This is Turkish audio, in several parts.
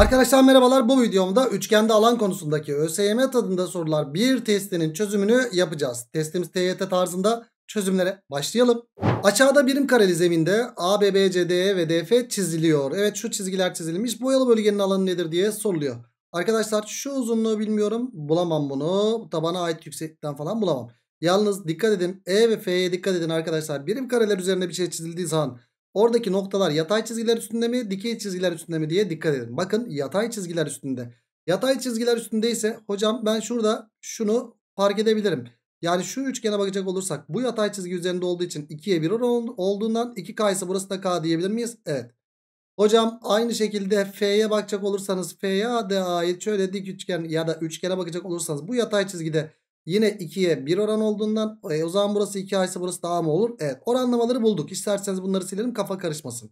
Arkadaşlar merhabalar bu videomda üçgende alan konusundaki ÖSYM tadında sorular bir testinin çözümünü yapacağız. Testimiz TYT tarzında çözümlere başlayalım. Aşağıda birim kareli zeminde A, B, B, C, D, E ve D, F çiziliyor. Evet şu çizgiler çizilmiş. Boyalı bölgenin alanı nedir diye soruluyor. Arkadaşlar şu uzunluğu bilmiyorum. Bulamam bunu. Tabana ait yükseklikten falan bulamam. Yalnız dikkat edin E ve F'ye dikkat edin arkadaşlar. Birim kareler üzerine bir şey çizildiği zaman Oradaki noktalar yatay çizgiler üstünde mi dikey çizgiler üstünde mi diye dikkat edin. Bakın yatay çizgiler üstünde. Yatay çizgiler üstünde ise hocam ben şurada şunu fark edebilirim. Yani şu üçgene bakacak olursak bu yatay çizgi üzerinde olduğu için 2'ye 1 oran olduğundan 2K ise burası da K diyebilir miyiz? Evet. Hocam aynı şekilde F'ye bakacak olursanız F'ye ait, şöyle dik üçgen ya da üçgene bakacak olursanız bu yatay çizgide Yine 2'ye 1 oran olduğundan e, o zaman burası 2 ise burası da mı olur? Evet oranlamaları bulduk. İsterseniz bunları silelim kafa karışmasın.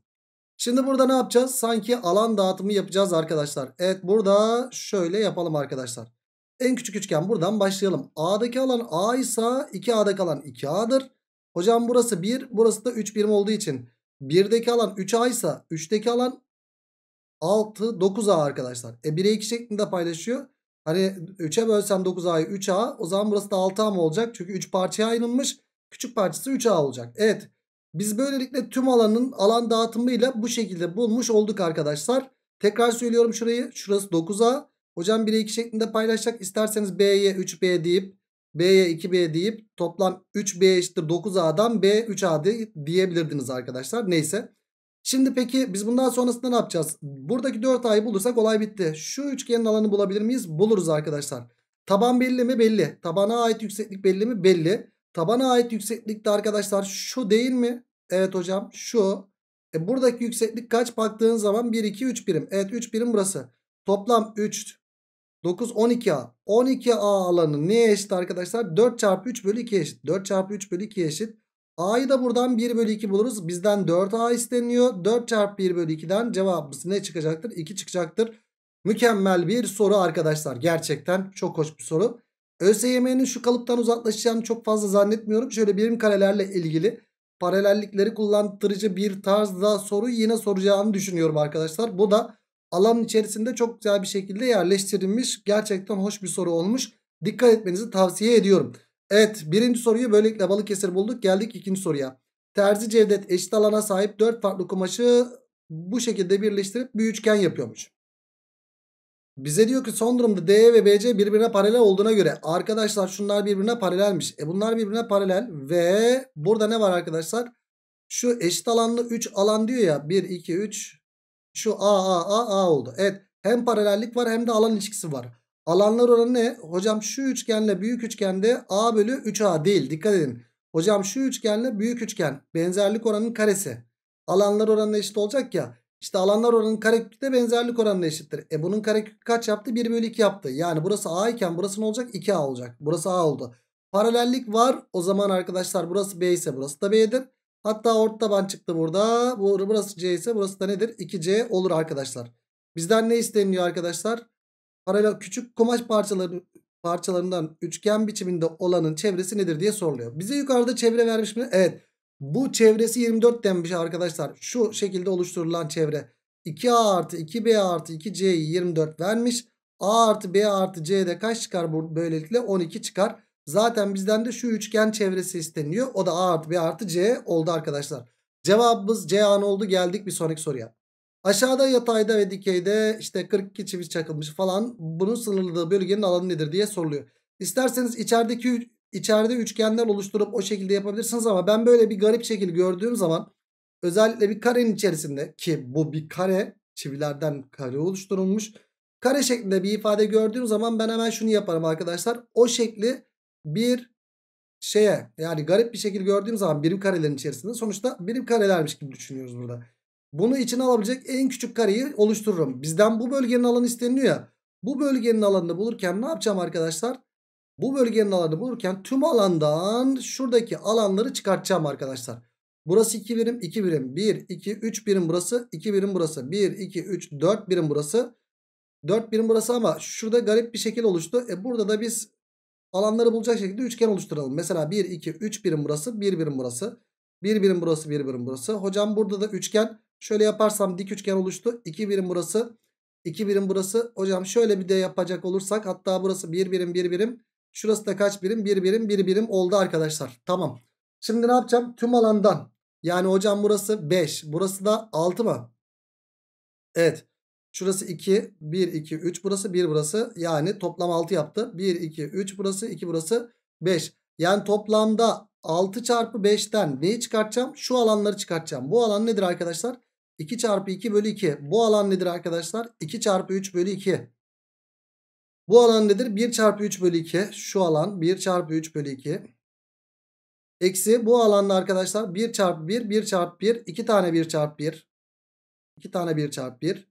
Şimdi burada ne yapacağız? Sanki alan dağıtımı yapacağız arkadaşlar. Evet burada şöyle yapalım arkadaşlar. En küçük üçgen buradan başlayalım. A'daki alan A ise 2A'daki alan 2A'dır. Hocam burası 1 burası da 3 birim olduğu için 1'deki alan 3A ise 3'deki alan 6 9A arkadaşlar. E 1'e 2 şeklinde paylaşıyor. Hani 3'e bölsem 9A'yı 3A o zaman burası da 6A mı olacak? Çünkü 3 parçaya ayrılmış. Küçük parçası 3A olacak. Evet. Biz böylelikle tüm alanın alan dağıtımıyla bu şekilde bulmuş olduk arkadaşlar. Tekrar söylüyorum şurayı. Şurası 9A. Hocam 1'e 2 şeklinde paylaşacak. İsterseniz B'ye 3B deyip B'ye 2B deyip toplam 3B eşittir 9A'dan B 3A diye, diyebilirdiniz arkadaşlar. Neyse. Şimdi peki biz bundan sonrasında ne yapacağız? Buradaki 4a'yı bulursak olay bitti. Şu üçgenin alanını bulabilir miyiz? Buluruz arkadaşlar. Taban belli mi? Belli. Tabana ait yükseklik belli mi? Belli. Tabana ait yükseklikte arkadaşlar şu değil mi? Evet hocam şu. E buradaki yükseklik kaç baktığın zaman 1, 2, 3 birim. Evet 3 birim burası. Toplam 3, 9, 12A. 12A alanı neye eşit arkadaşlar? 4 çarpı 3 bölü 2 eşit. 4 çarpı 3 bölü 2 eşit. A'yı da buradan 1 bölü 2 buluruz. Bizden 4A isteniyor. 4 çarpı 1 bölü 2'den cevabımız ne çıkacaktır? 2 çıkacaktır. Mükemmel bir soru arkadaşlar. Gerçekten çok hoş bir soru. ÖSYM'nin şu kalıptan uzaklaşacağını çok fazla zannetmiyorum. Şöyle birim karelerle ilgili paralellikleri kullandırıcı bir tarzda soru yine soracağını düşünüyorum arkadaşlar. Bu da alanın içerisinde çok güzel bir şekilde yerleştirilmiş. Gerçekten hoş bir soru olmuş. Dikkat etmenizi tavsiye ediyorum. Evet birinci soruyu böylelikle Balıkesir bulduk. Geldik ikinci soruya. Terzi Cevdet eşit alana sahip 4 farklı kumaşı bu şekilde birleştirip bir üçgen yapıyormuş. Bize diyor ki son durumda D e ve BC birbirine paralel olduğuna göre arkadaşlar şunlar birbirine paralelmiş. E bunlar birbirine paralel ve burada ne var arkadaşlar? Şu eşit alanlı 3 alan diyor ya 1 2 3 şu A A A A oldu. Evet hem paralellik var hem de alan ilişkisi var. Alanlar oranı ne? Hocam şu üçgenle büyük üçgende A bölü 3A değil. Dikkat edin. Hocam şu üçgenle büyük üçgen benzerlik oranının karesi. Alanlar oranına eşit olacak ya. İşte alanlar oranının karekökü de benzerlik oranına eşittir. E bunun karekökü kaç yaptı? 1 bölü 2 yaptı. Yani burası A iken burası ne olacak? 2A olacak. Burası A oldu. Paralellik var. O zaman arkadaşlar burası B ise burası da B'dir. Hatta orta taban çıktı burada. Burası C ise burası da nedir? 2C olur arkadaşlar. Bizden ne isteniyor arkadaşlar? paralel küçük kumaş parçaları parçalarından üçgen biçiminde olanın çevresi nedir diye soruluyor. Bize yukarıda çevre vermiş mi? Evet. Bu çevresi 24 denmiş arkadaşlar. Şu şekilde oluşturulan çevre. 2A artı 2B artı 2C'yi 24 vermiş. A artı B artı C'de kaç çıkar? Böylelikle 12 çıkar. Zaten bizden de şu üçgen çevresi isteniyor. O da A artı B artı C oldu arkadaşlar. Cevabımız c an oldu. Geldik bir sonraki soruya. Aşağıda yatayda ve dikeyde işte 42 çivi çakılmış falan bunun sınırladığı bölgenin alanı nedir diye soruluyor. İsterseniz içerideki içeride üçgenler oluşturup o şekilde yapabilirsiniz ama ben böyle bir garip şekil gördüğüm zaman özellikle bir karenin içerisinde ki bu bir kare çivilerden kare oluşturulmuş. Kare şeklinde bir ifade gördüğüm zaman ben hemen şunu yaparım arkadaşlar. O şekli bir şeye yani garip bir şekil gördüğüm zaman birim karelerin içerisinde sonuçta birim karelermiş gibi düşünüyoruz burada. Bunu içine alabilecek en küçük kareyi oluştururum. Bizden bu bölgenin alanı isteniyor ya. Bu bölgenin alanını bulurken ne yapacağım arkadaşlar? Bu bölgenin alanını bulurken tüm alandan şuradaki alanları çıkartacağım arkadaşlar. Burası 2 birim 2 birim 1 2 3 birim burası 2 birim burası 1 2 3 4 birim burası 4 birim burası ama şurada garip bir şekil oluştu. E burada da biz alanları bulacak şekilde üçgen oluşturalım. Mesela 1 2 3 birim burası 1 birim burası 1 birim burası 1 birim burası. Hocam burada da üçgen Şöyle yaparsam dik üçgen oluştu. 2 birim burası. 2 birim burası. Hocam şöyle bir de yapacak olursak hatta burası 1 bir birim 1 bir birim. Şurası da kaç birim? 1 bir birim 1 birim oldu arkadaşlar. Tamam. Şimdi ne yapacağım? Tüm alandan. Yani hocam burası 5. Burası da 6 mı? Evet. Şurası 2, 1, 2, 3 burası, 1 burası. Yani toplam 6 yaptı. 1, 2, 3 burası, 2 burası, 5. Yani toplamda 6 çarpı 5'ten neyi çıkartacağım? Şu alanları çıkartacağım. Bu alan nedir arkadaşlar? 2 çarpı 2 bölü 2. Bu alan nedir arkadaşlar? 2 çarpı 3 bölü 2. Bu alan nedir? 1 çarpı 3 bölü 2. Şu alan 1 çarpı 3 bölü 2. Eksi bu alanda arkadaşlar 1 çarpı 1, 1 çarpı 1, 2 tane 1 çarpı 1. 2 tane 1 çarpı 1.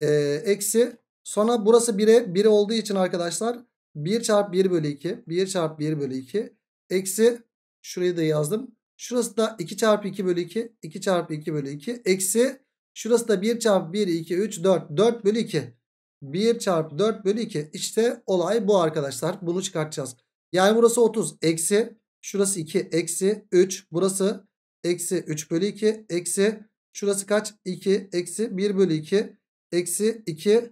Ee, eksi sonra burası 1'e 1 olduğu için arkadaşlar 1 çarpı 1 bölü 2. 1 çarpı 1 bölü 2. Eksi şurayı da yazdım. Şurası da 2 çarpı 2 bölü 2. 2 çarpı 2 bölü 2. Eksi şurası da 1 çarpı 1, 2, 3, 4. 4 bölü 2. 1 çarpı 4 bölü 2. İşte olay bu arkadaşlar. Bunu çıkartacağız. Yani burası 30. Eksi şurası 2. Eksi 3. Burası eksi 3 bölü 2. Eksi şurası kaç? 2. Eksi 1 bölü 2. Eksi 2. E,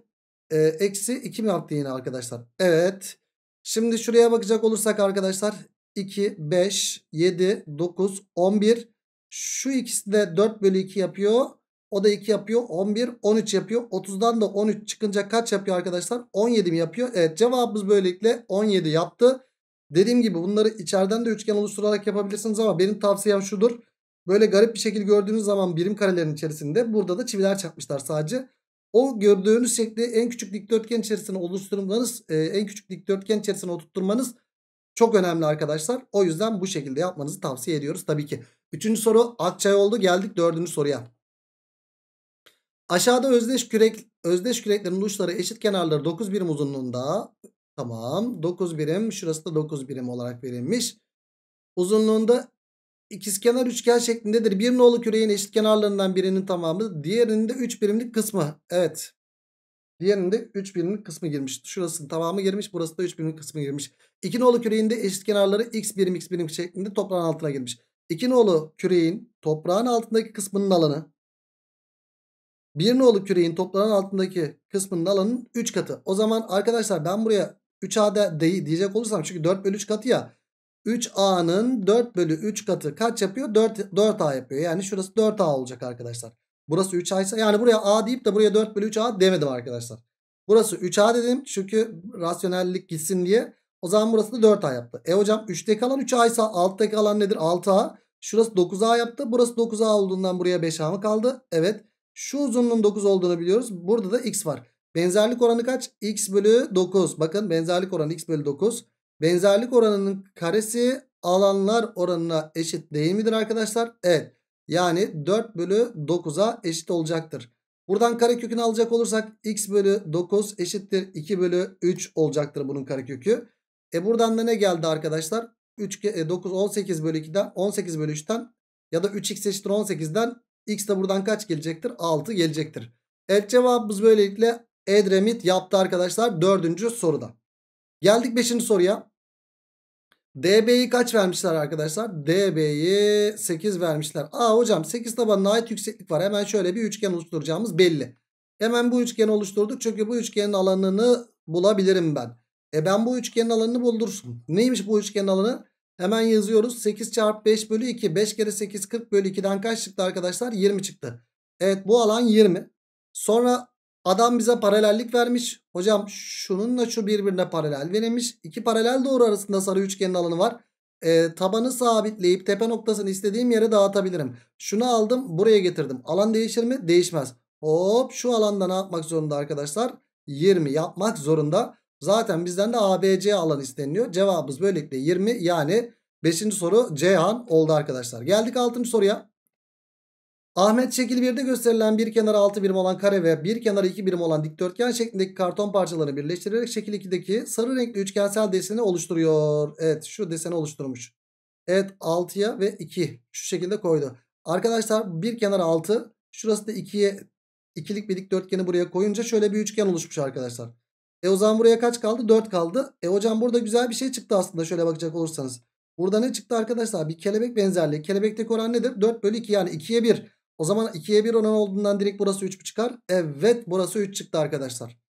ee, eksi 2 mi yaptı yine arkadaşlar? Evet. Şimdi şuraya bakacak olursak arkadaşlar 2, 5, 7, 9, 11. Şu ikisi de 4 bölü 2 yapıyor. O da 2 yapıyor. 11, 13 yapıyor. 30'dan da 13 çıkınca kaç yapıyor arkadaşlar? 17 mi yapıyor? Evet cevabımız böylelikle 17 yaptı. Dediğim gibi bunları içeriden de üçgen oluşturarak yapabilirsiniz ama benim tavsiyem şudur. Böyle garip bir şekil gördüğünüz zaman birim karelerin içerisinde burada da çiviler çakmışlar sadece. O gördüğünüz şekli en küçük dikdörtgen içerisine oluşturmanız, e, en küçük dikdörtgen içerisine oturtmanız. Çok önemli arkadaşlar. O yüzden bu şekilde yapmanızı tavsiye ediyoruz tabii ki. Üçüncü soru Akçay oldu. Geldik dördüncü soruya. Aşağıda özdeş kürek özdeş küreklerin uçları eşit kenarları 9 birim uzunluğunda. Tamam. 9 birim. Şurası da 9 birim olarak verilmiş. Uzunluğunda ikizkenar üçgen şeklindedir. Bir nolu küreğin eşit kenarlarından birinin tamamı, diğerinin de 3 birimlik kısmı. Evet. Diğerinde 3 birimlik kısmı girmiş. Şurasının tamamı girmiş. Burası da 3 birimlik kısmı girmiş. İki nolu küreğinde eşit kenarları x birim x birim şeklinde toprağın altına girmiş. İki nolu küreğin toprağın altındaki kısmının alanı bir nolu küreğin toprağın altındaki kısmının alanının 3 katı. O zaman arkadaşlar ben buraya 3A de diyecek olursam çünkü 4 bölü 3 katı ya. 3A'nın 4 bölü 3 katı kaç yapıyor? 4, 4A yapıyor. Yani şurası 4A olacak arkadaşlar. Burası 3A ise yani buraya A deyip de buraya 4 bölü 3A demedim arkadaşlar. Burası 3A dedim çünkü rasyonellik gitsin diye. O zaman burası da 4A yaptı. E hocam 3'te kalan 3A ise 6'da kalan nedir? 6A. Şurası 9A yaptı. Burası 9A olduğundan buraya 5A mı kaldı? Evet. Şu uzunluğun 9 olduğunu biliyoruz. Burada da X var. Benzerlik oranı kaç? X bölü 9. Bakın benzerlik oranı X bölü 9. Benzerlik oranının karesi alanlar oranına eşit değil midir arkadaşlar? Evet. Yani 4 bölü 9'a eşit olacaktır. Buradan karekökünü alacak olursak x bölü 9 eşittir 2 bölü 3 olacaktır bunun karekökü. E buradan da ne geldi arkadaşlar? 3, 9, 18 bölü 2'den 18 bölü 3'ten ya da 3x eşittir 18'den x de buradan kaç gelecektir? 6 gelecektir. Evet cevabımız böylelikle Edremit yaptı arkadaşlar dördüncü soruda. Geldik beşinci soruya. DB'yi kaç vermişler arkadaşlar? DB'yi 8 vermişler. Aa hocam 8 tabanına ait yükseklik var. Hemen şöyle bir üçgen oluşturacağımız belli. Hemen bu üçgeni oluşturduk. Çünkü bu üçgenin alanını bulabilirim ben. E ben bu üçgenin alanını buldursam. Neymiş bu üçgenin alanı? Hemen yazıyoruz. 8 çarpı 5 bölü 2. 5 kere 8 40 bölü 2'den kaç çıktı arkadaşlar? 20 çıktı. Evet bu alan 20. Sonra Adam bize paralellik vermiş. Hocam şununla şu birbirine paralel verilmiş. İki paralel doğru arasında sarı üçgenin alanı var. E, tabanı sabitleyip tepe noktasını istediğim yere dağıtabilirim. Şunu aldım buraya getirdim. Alan değişir mi? Değişmez. Hop şu alanda ne yapmak zorunda arkadaşlar? 20 yapmak zorunda. Zaten bizden de ABC alan isteniliyor. Cevabımız böylelikle 20 yani 5. soru Ceyhan oldu arkadaşlar. Geldik 6. soruya. Ahmet şekil 1'de gösterilen bir kenarı 6 birim olan kare ve bir kenarı 2 birim olan dikdörtgen şeklindeki karton parçalarını birleştirerek şekil 2'deki sarı renkli üçgensel deseni oluşturuyor. Evet şu deseni oluşturmuş. Evet 6'ya ve 2 şu şekilde koydu. Arkadaşlar bir kenar 6 şurası da 2'ye ikilik bir dikdörtgeni buraya koyunca şöyle bir üçgen oluşmuş arkadaşlar. E o zaman buraya kaç kaldı? 4 kaldı. E hocam burada güzel bir şey çıktı aslında şöyle bakacak olursanız. Burada ne çıktı arkadaşlar? Bir kelebek benzerliği. Kelebekteki oran nedir? 4 bölü 2 yani 2'ye 1. O zaman 2'ye 1 oran olduğundan direkt burası 3 mü çıkar? Evet burası 3 çıktı arkadaşlar.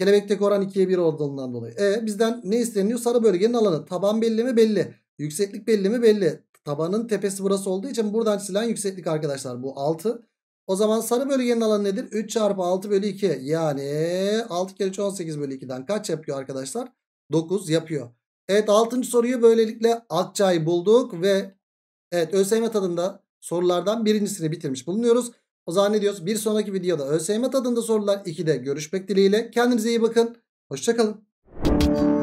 Kelebekteki oran 2'ye 1 olduğundan dolayı. E bizden ne isteniyor? Sarı bölgenin alanı. Taban belli mi? Belli. Yükseklik belli mi? Belli. Tabanın tepesi burası olduğu için buradan silen yükseklik arkadaşlar. Bu 6. O zaman sarı bölgenin alanı nedir? 3 çarpı 6 bölü 2. Yani 6 kere 3 18 bölü 2'den kaç yapıyor arkadaşlar? 9 yapıyor. Evet 6. soruyu böylelikle Akçay bulduk ve evet ÖSYM tadında sorulardan birincisini bitirmiş bulunuyoruz. O zaman ne diyoruz? Bir sonraki videoda ÖSYM tadında sorular 2'de görüşmek dileğiyle. Kendinize iyi bakın. Hoşçakalın.